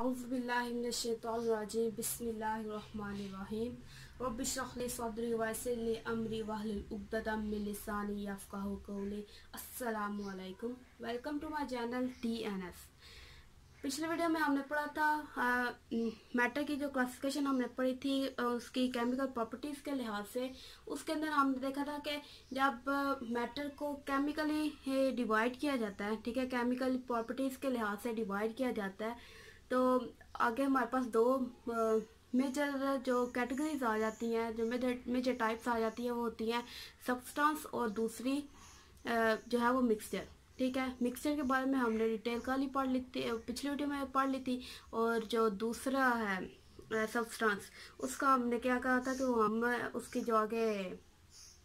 अउज़बिल्लिमिनशैतरजीम बसमीम रबिशरखली सदरी वैसल अमरी वहलदानी अस्सलाम welcome to my channel T N S पिछले वीडियो में हमने पढ़ा था मैटर की जो क्लासिफिकेशन हमने पढ़ी थी उसकी केमिकल प्रॉपर्टीज़ के लिहाज से उसके अंदर हमने देखा था कि जब मैटर को केमिकली डिवाइड किया जाता है ठीक है केमिकल प्रॉपर्टीज़ के लिहाज से डिवाइड किया जाता है तो आगे हमारे पास दो मेजर जो कैटेगरीज आ जाती हैं जो मेजर मेजर टाइप्स आ जाती हैं वो होती हैं सब्सटेंस और दूसरी जो है वो मिक्सचर ठीक है मिक्सचर के बारे में हमने डिटेल कल ही पढ़ ली थी पिछली वीडियो में पढ़ ली थी और जो दूसरा है सब्सटेंस उसका हमने क्या कहा था कि वो हम उसकी जो आगे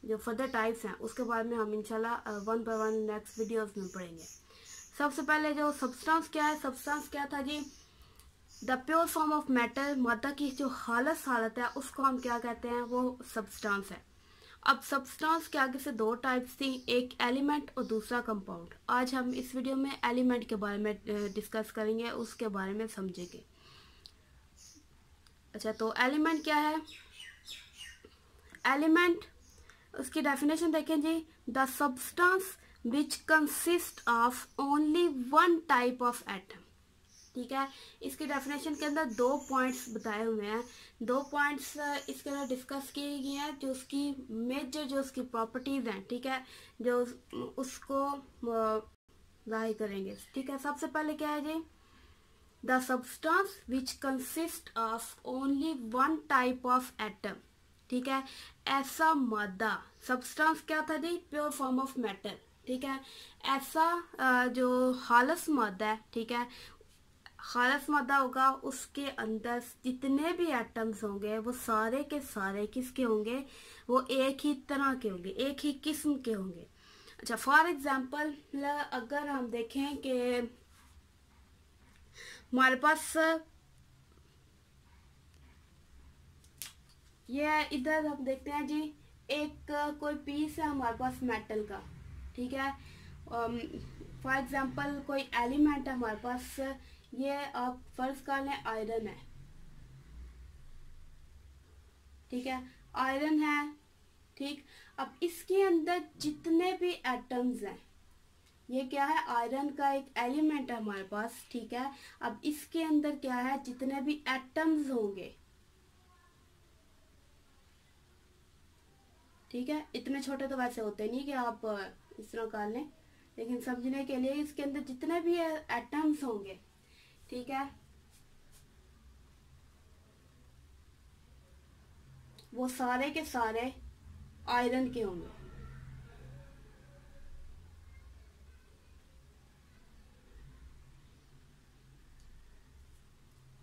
जो फर्दर टाइप्स हैं उसके बारे में हम इनशाला one by one next videos में पढ़ेंगे सबसे पहले जो सब्सटेंस क्या है सब्सटेंस क्या था जी the pure form of metal मादा की जो हालत हालत है उसको हम क्या कहते हैं वो सब्सटेंस है अब सब्सटेंस के आगे से दो टाइप्स थी एक एलिमेंट और दूसरा कंपाउंड आज हम इस वीडियो में एलिमेंट के बारे में डिस्कस करेंगे उसके बारे में समझेंगे अच्छा तो एलिमेंट क्या है एलिमेंट उसकी डेफिनेशन देखें जी the substance which consist of only one type of atom ठीक है इसके डेफिनेशन के अंदर दो पॉइंट्स बताए हुए हैं दो पॉइंट्स इसके अंदर डिस्कस किए गए हैं जो उसकी मेजर जो उसकी प्रॉपर्टीज़ हैं ठीक है जो उसको जाहिर करेंगे ठीक है सबसे पहले क्या है जी the substance which consist of only one type of atom ठीक है ऐसा मादा सब्सटेंस क्या था जी प्योर फॉर्म ऑफ मेटल ठीक है ऐसा जो हालस मादा है ठीक है खालस मादा होगा उसके अंदर जितने भी एटम्स होंगे वो सारे के सारे किसके होंगे वो एक ही तरह के होंगे एक ही किस्म के होंगे अच्छा फॉर एग्जांपल अगर हम देखें कि हमारे पास ये इधर हम देखते हैं जी एक कोई पीस है हमारे पास मेटल का ठीक है फॉर um, एग्जांपल कोई एलिमेंट है हमारे पास ये आप फर्ज कर लें आयरन है ठीक है आयरन है ठीक अब इसके अंदर जितने भी एटम्स हैं ये क्या है आयरन का एक एलिमेंट है हमारे पास ठीक है अब इसके अंदर क्या है जितने भी एटम्स होंगे ठीक है इतने छोटे तो वैसे होते नहीं कि आप इस तरह कर लें लेकिन समझने के लिए इसके अंदर जितने भी एटम्स होंगे ठीक है वो सारे के सारे आयरन के होंगे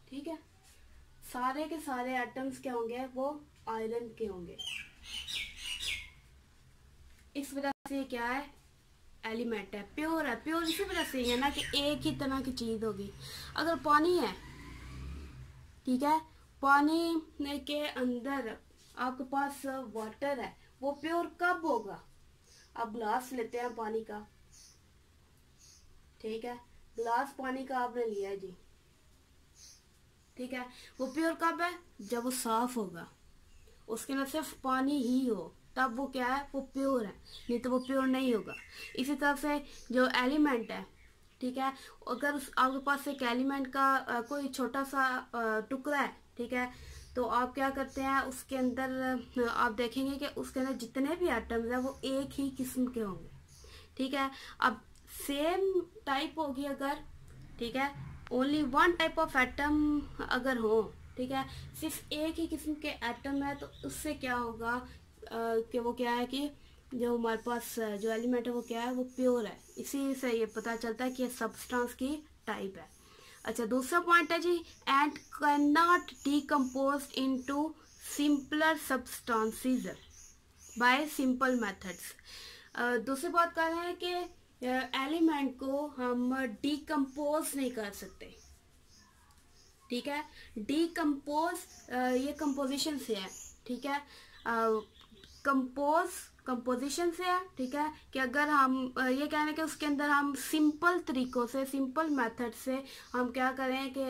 ठीक है सारे के सारे एटम्स क्या होंगे वो आयरन के होंगे इस वजह से क्या है एलिमेंट है प्योर है प्योर इसी वजह से है ना कि एक ही तरह की चीज़ होगी अगर पानी है ठीक है पानी के अंदर आपके पास वाटर है वो प्योर कब होगा आप ग्लास लेते हैं पानी का ठीक है ग्लास पानी का आपने लिया है जी ठीक है वो प्योर कब है जब वो साफ होगा उसके अंदर सिर्फ पानी ही हो तब वो क्या है वो प्योर है नहीं तो वो प्योर नहीं होगा इसी तरह से जो एलिमेंट है ठीक है अगर उस आपके पास एक एलिमेंट का आ, कोई छोटा सा टुकड़ा है ठीक है तो आप क्या करते हैं उसके अंदर आप देखेंगे कि उसके अंदर जितने भी एटम्स हैं वो एक ही किस्म के होंगे ठीक है अब सेम टाइप होगी अगर ठीक है only one type of atom अगर हो ठीक है सिर्फ एक ही किस्म के एटम है तो उससे क्या होगा कि वो क्या है कि जो हमारे पास जो एलिमेंट है वो क्या है वो प्योर है इसी से ये पता चलता है कि सब्सटेंस की टाइप है अच्छा दूसरा पॉइंट है जी and can not decompose into simpler substances by simple methods दूसरी बात कर रहे हैं कि एलिमेंट को हम डीकम्पोज नहीं कर सकते ठीक है डीकम्पोज ये कंपोजिशन से है ठीक है कंपोज कंपोजिशन से है ठीक है कि अगर हम ये कह रहे हैं कि उसके अंदर हम सिंपल तरीकों से सिंपल मेथड से हम क्या करें कि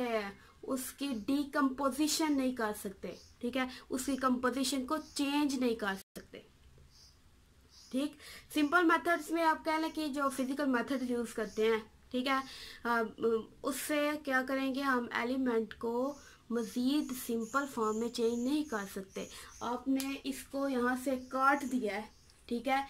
उसकी डीकम्पोजिशन नहीं कर सकते ठीक है उसकी कंपोजिशन को चेंज नहीं कर सकते ठीक सिंपल मेथड्स में आप कह लें कि जो फिजिकल मेथड यूज करते हैं ठीक है आ, उससे क्या करेंगे हम एलिमेंट को मज़ीद सिंपल फॉर्म में चेंज नहीं कर सकते आपने इसको यहाँ से काट दिया है ठीक है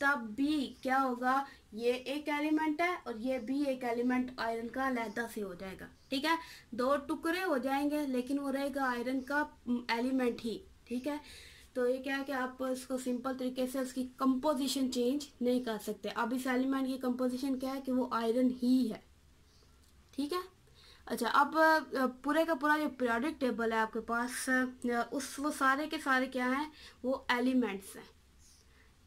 तब भी क्या होगा ये एक एलिमेंट है और ये भी एक एलिमेंट आयरन का लहदा से हो जाएगा ठीक है दो टुकड़े हो जाएंगे लेकिन वो रहेगा आयरन का एलिमेंट ही ठीक है तो ये क्या है कि आप इसको सिंपल तरीके से उसकी कंपोजिशन चेंज नहीं कर सकते अब इस एलिमेंट की कंपोजिशन क्या है कि वो आयरन ही है ठीक है अच्छा अब पूरे का पूरा जो पीरियडिक टेबल है आपके पास उस वो सारे के सारे क्या हैं वो एलिमेंट्स हैं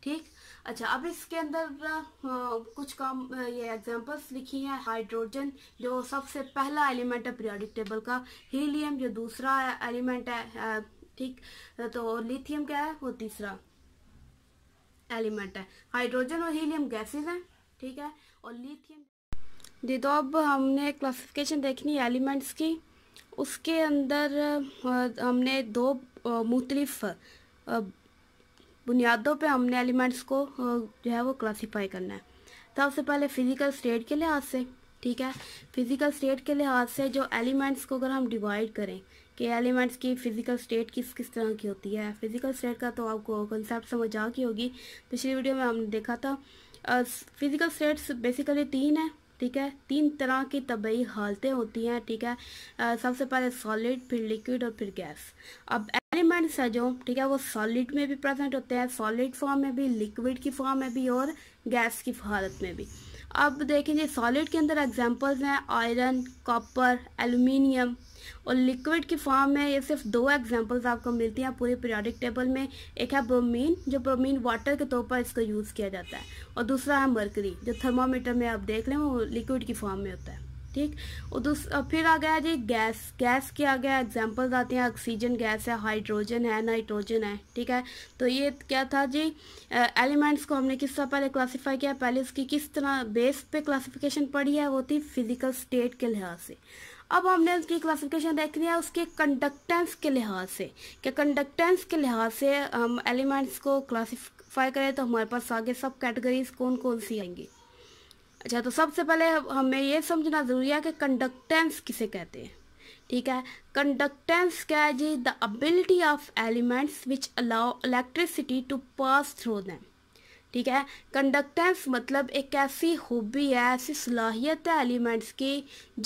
ठीक अच्छा अब इसके अंदर आ, कुछ काम ये एग्जांपल्स लिखी हैं हाइड्रोजन जो सबसे पहला एलिमेंट है पीरियडिक टेबल का हीलियम जो दूसरा एलिमेंट है ठीक तो लिथियम क्या है वो तीसरा एलिमेंट है हाइड्रोजन और हीलियम गैसेज हैं ठीक है और लिथियम जी तो अब हमने क्लासिफिकेशन देखनी है एलिमेंट्स की उसके अंदर हमने दो मुख्तलिफ बुनियादों पे हमने एलिमेंट्स को जो है वो क्लासीफाई करना है तो सबसे पहले फ़िज़िकल स्टेट के लिहाज से ठीक है फ़िज़िकल स्टेट के लिहाज से जो एलिमेंट्स को अगर हम डिवाइड करें कि एलिमेंट्स की फ़िज़िकल स्टेट किस किस तरह की होती है फ़िज़िकल स्टेट का तो आपको कंसेप्ट समझ आ गई होगी पिछली वीडियो में हमने देखा था फ़िज़िकल स्टेट्स बेसिकली तीन है ठीक है तीन तरह की तबई हालतें होती हैं ठीक है सबसे पहले सॉलिड फिर लिक्विड और फिर गैस अब एलिमेंट्स है जो ठीक है वो सॉलिड में भी प्रेजेंट होते हैं सॉलिड फॉर्म में भी लिक्विड की फॉर्म में भी और गैस की हालत में भी अब देखेंगे सॉलिड के अंदर एग्जांपल्स हैं आयरन कॉपर एल्यूमिनियम और लिक्विड की फॉर्म में ये सिर्फ दो एग्जाम्पल्स आपको मिलती हैं पूरे पीरियडिक टेबल में एक है ब्रोमीन जो ब्रोमीन वाटर के तौर पर इसका यूज़ किया जाता है और दूसरा है मरकरी जो थर्मामीटर में आप देख लें वो लिक्विड की फॉर्म में होता है ठीक और दूस फिर आ गया जी गैस गैस के आ गया एग्जाम्पल्स आते हैं ऑक्सीजन गैस है हाइड्रोजन है नाइट्रोजन है ठीक है तो ये क्या था जी एलिमेंट्स को हमने किस तरह पहले क्लासीफाई किया पहले उसकी किस तरह बेस पे क्लासिफिकेशन पड़ी है वो थी फिजिकल स्टेट के लिहाज से अब हमने उसकी क्लासिफिकेशन देखनी है उसके कंडक्टेंस के लिहाज से क्या कंडक्टेंस के लिहाज से हम एलिमेंट्स को क्लासिफाई करें तो हमारे पास आगे सब कैटेगरीज कौन कौन सी आएंगी अच्छा तो सबसे पहले हमें ये समझना ज़रूरी है कि कंडक्टेंस किसे कहते हैं ठीक है कंडक्टेंस क्या है जी the ability of elements which allow electricity to pass through them ठीक है कंडक्टेंस मतलब एक ऐसी हॉबी है ऐसी सलाहियत है एलिमेंट्स की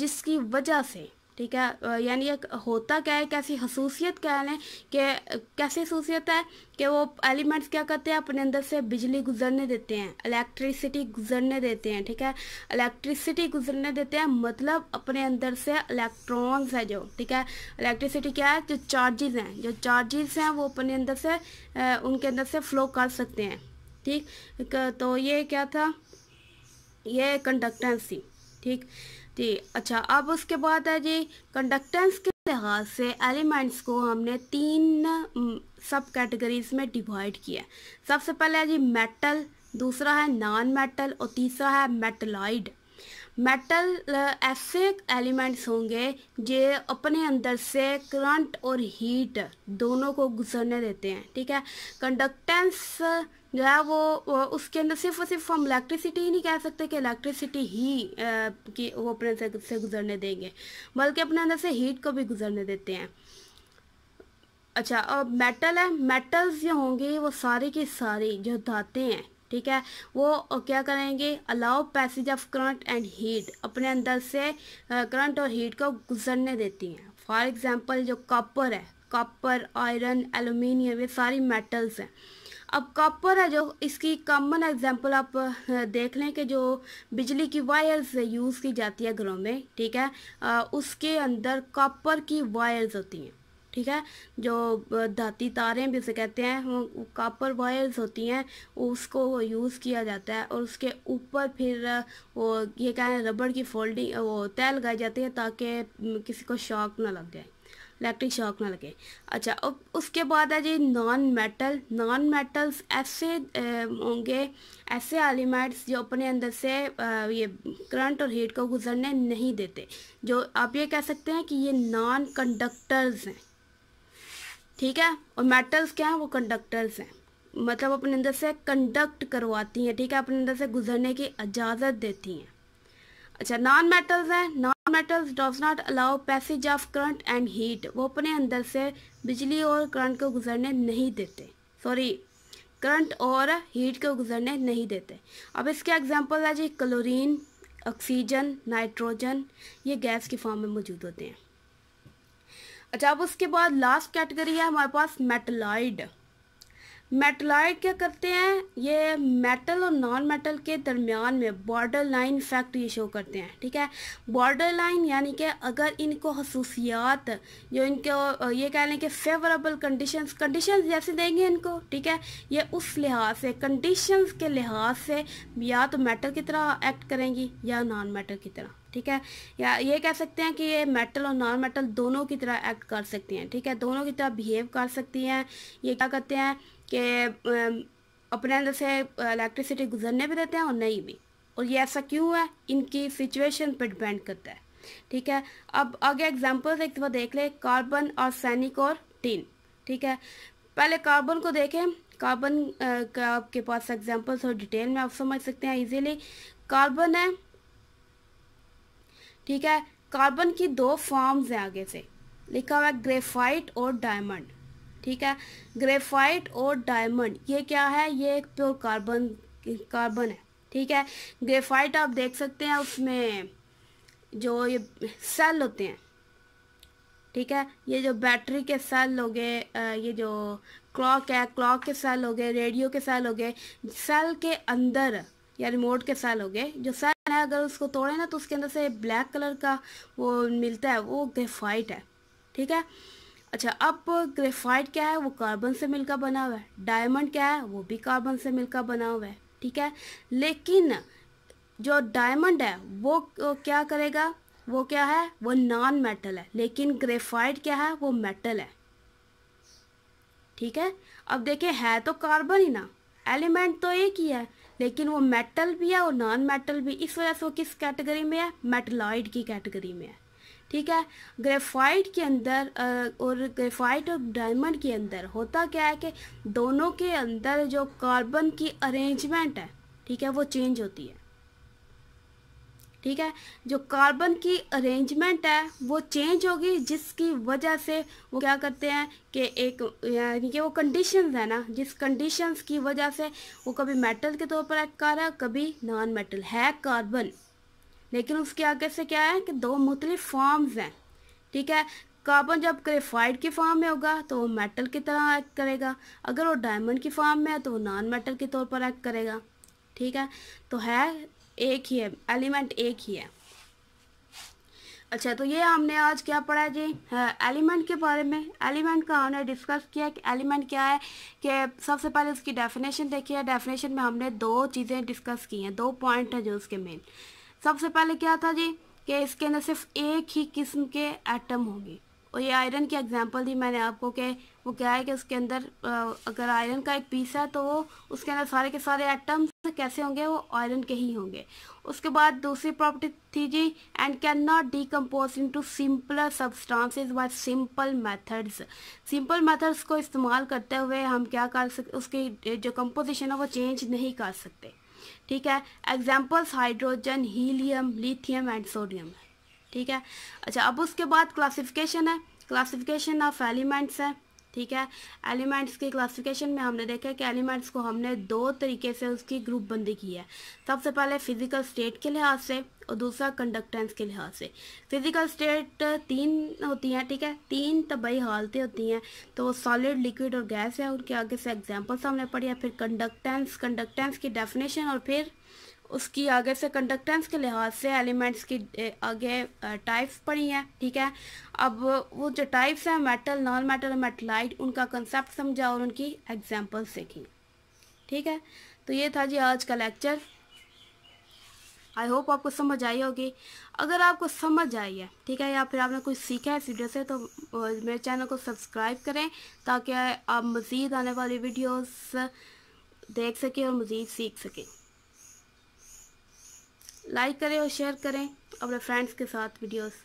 जिसकी वजह से ठीक है यानी एक होता क्या है कैसी खसूसियत कह लें कि कैसी खसूसियत है कि वो एलिमेंट्स क्या करते हैं अपने अंदर से बिजली गुजरने देते हैं इलेक्ट्रिसिटी गुजरने देते हैं ठीक है इलेक्ट्रिसिटी गुजरने देते हैं मतलब अपने अंदर से इलेक्ट्रॉन्स है जो ठीक है इलेक्ट्रिसिटी क्या है जो चार्जेस हैं जो चार्जेस हैं वो अपने अंदर से उनके अंदर से फ्लो कर सकते हैं ठीक तो ये क्या था ये कंडक्टेंसी ठीक जी अच्छा अब उसके बाद है जी कंडक्टेंस के लिहाज से एलिमेंट्स को हमने तीन सब कैटेगरीज में डिवाइड किया सबसे पहले है जी मेटल दूसरा है नॉन मेटल और तीसरा है मेटलाइड मेटल ऐसे एलिमेंट्स होंगे जो अपने अंदर से करंट और हीट दोनों को गुजरने देते हैं ठीक है कंडक्टेंस जो है वो उसके अंदर सिर्फ और सिर्फ हम इलेक्ट्रिसिटी ही नहीं कह सकते कि इलेक्ट्रिसिटी ही की वो अपने से, से गुजरने देंगे बल्कि अपने अंदर से हीट को भी गुजरने देते हैं अच्छा अब मेटल है मेटल्स जो होंगे वो सारे के सारे जो धाते हैं ठीक है वो क्या करेंगे allow passage of current and heat अपने अंदर से करंट और हीट को गुजरने देती हैं फॉर एग्जांपल जो कॉपर है कॉपर आयरन एलुमिनियम ये सारी मेटल्स हैं अब कॉपर है जो इसकी कॉमन एग्जांपल आप देख लें कि जो बिजली की वायर्स यूज़ की जाती है घरों में ठीक है आ, उसके अंदर कॉपर की वायर्स होती हैं ठीक है जो धाती तारें भी उसे कहते हैं वो कॉपर वायर्स होती हैं उसको यूज़ किया जाता है और उसके ऊपर फिर वो ये कहें रबड़ की फोल्डिंग वो तय लगाई जाती है ताकि किसी को शॉक ना लग जाए इलेक्ट्रिक शॉक ना लगे अच्छा अब उसके बाद है जी नॉन मेटल नॉन मेटल्स ऐसे होंगे ऐसे एलिमेंट्स जो अपने अंदर से ये करंट और हीट को गुजरने नहीं देते जो आप ये कह सकते हैं कि ये नॉन कंडक्टर्स हैं ठीक है और मेटल्स क्या हैं वो कंडक्टर्स हैं मतलब अपने अंदर से कंडक्ट करवाती हैं ठीक है अपने अंदर से गुजरने की इजाज़त देती हैं अच्छा नॉन मेटल्स हैं non metals does not allow passage of current and heat वो अपने अंदर से बिजली और करंट को गुजरने नहीं देते सॉरी करंट और हीट को गुजरने नहीं देते अब इसके एग्जांपल है जी क्लोरीन ऑक्सीजन नाइट्रोजन ये गैस के फॉर्म में मौजूद होते हैं अच्छा अब उसके बाद लास्ट कैटेगरी है हमारे पास मेटलाइड मेटलाइड क्या करते हैं ये मेटल और नॉन मेटल के दरमियान में बॉर्डर लाइन फैक्ट ये शो करते हैं ठीक है बॉर्डर लाइन यानी कि अगर इनको खसूसियात जो इनको ये कह लें कि फेवरेबल कंडीशंस कंडीशंस जैसे देंगे इनको ठीक है ये उस लिहाज से कंडीशंस के लिहाज से या तो मेटल की तरह एक्ट करेंगी या नॉन मेटल की तरह ठीक है या ये कह सकते हैं कि ये मेटल और नॉन मेटल दोनों की तरह एक्ट कर सकती हैं ठीक है दोनों की तरह बिहेव कर सकती हैं ये क्या कहते हैं कि अपने अंदर से इलेक्ट्रिसिटी गुजरने भी देते हैं और नहीं भी और ये ऐसा क्यों है इनकी सिचुएशन पर डिपेंड करता है ठीक है अब आगे एग्जांपल्स एक दफ़ा देख ले कार्बन और सैनिक और टीन ठीक है पहले कार्बन को देखें कार्बन का आपके पास एग्जांपल्स और डिटेल में आप समझ सकते हैं इजीली कार्बन है ठीक है कार्बन की दो फॉर्म्स हैं आगे से लिखा हुआ है ग्रेफाइट और डायमंड ठीक है ग्रेफाइट और डायमंड ये क्या है ये एक प्योर कार्बन कार्बन है ठीक है ग्रेफाइट आप देख सकते हैं उसमें जो ये सेल होते हैं ठीक है ये जो बैटरी के सेल हो गए ये जो क्लॉक है क्लॉक के सेल हो गए रेडियो के सेल हो गए सेल के अंदर या रिमोट के सेल हो गए जो सेल है अगर उसको तोड़े ना तो उसके अंदर से ब्लैक कलर का वो मिलता है वो ग्रेफाइट है ठीक है अच्छा अब ग्रेफाइट क्या है वो कार्बन से मिलकर बना हुआ है डायमंड क्या है वो भी कार्बन से मिलकर बना हुआ है ठीक है लेकिन जो डायमंड है वो क्या करेगा वो क्या है वो नॉन मेटल है लेकिन ग्रेफाइट क्या है वो मेटल है ठीक है अब देखें है तो कार्बन ही ना एलिमेंट तो एक ही है लेकिन वो मेटल भी है और नॉन मेटल भी इस वजह से वो किस कैटेगरी में है मेटलॉइड की कैटेगरी में है ठीक है ग्रेफाइट के अंदर और ग्रेफाइट और डायमंड के अंदर होता क्या है कि दोनों के अंदर जो कार्बन की अरेंजमेंट है ठीक है वो चेंज होती है ठीक है जो कार्बन की अरेंजमेंट है वो चेंज होगी जिसकी वजह से वो क्या करते हैं कि एक यानी कि वो कंडीशंस है ना जिस कंडीशंस की वजह से वो कभी मेटल के तौर पर एक्ट कर रहा है कभी नॉन मेटल है कार्बन लेकिन उसके आगे से क्या है कि दो मुख्तलिफ फॉर्म्स हैं ठीक है कार्बन जब ग्रेफाइड की फॉर्म में होगा तो वो मेटल की तरह एक्ट करेगा अगर वो डायमंड की फॉर्म में है तो वो नॉन मेटल के तौर पर एक्ट करेगा ठीक है तो है एक ही है एलिमेंट एक ही है अच्छा तो ये हमने आज क्या पढ़ा जी एलिमेंट के बारे में एलिमेंट का हमने डिस्कस किया कि एलिमेंट क्या है कि सबसे पहले उसकी डेफिनेशन देखी है डेफिनेशन में हमने दो चीज़ें डिस्कस की हैं दो पॉइंट हैं जो उसके मेन सबसे पहले क्या था जी कि इसके अंदर सिर्फ एक ही किस्म के एटम होंगे और ये आयरन की एग्जांपल दी मैंने आपको कि वो क्या है कि उसके अंदर अगर आयरन का एक पीस है तो वो उसके अंदर सारे के सारे एटम्स कैसे होंगे वो आयरन के ही होंगे उसके बाद दूसरी प्रॉपर्टी थी जी and can not decompose into simpler substances by simple methods simple methods को इस्तेमाल करते हुए हम क्या कर सकते उसकी जो कंपोजिशन है वो चेंज नहीं कर सकते ठीक है examples hydrogen helium lithium and sodium है ठीक है अच्छा अब उसके बाद क्लासिफिकेशन है क्लासिफिकेशन ऑफ एलिमेंट्स है ठीक है एलिमेंट्स के क्लासिफिकेशन में हमने देखा कि एलिमेंट्स को हमने दो तरीके से उसकी ग्रुप बंदी की है सबसे पहले फिजिकल स्टेट के लिहाज से और दूसरा कंडक्टेंस के लिहाज से फिजिकल स्टेट तीन होती हैं ठीक है तीन तबई हालतें होती हैं तो वो सॉलिड लिक्विड और गैस है उनके आगे से एग्जाम्पल्स हमने पढ़ी है फिर कंडक्टेंस कंडक्टेंस की डेफिनेशन और फिर उसकी आगे से कंडक्टेंस के लिहाज से एलिमेंट्स की आगे टाइप्स पड़ी हैं ठीक है अब वो जो टाइप्स हैं मेटल नॉन मेटल और मेटलाइट उनका कंसेप्ट समझा और उनकी एग्जाम्पल्स देखी ठीक है तो ये था जी आज का लेक्चर आई होप आपको समझ आई होगी अगर आपको समझ आई है ठीक है या फिर आपने कुछ सीखा है इस वीडियो से तो मेरे चैनल को सब्सक्राइब करें ताकि आप मज़ीद आने वाली वीडियोस देख सकें और मज़ीद सीख सकें लाइक करें और शेयर करें अपने फ्रेंड्स के साथ वीडियोस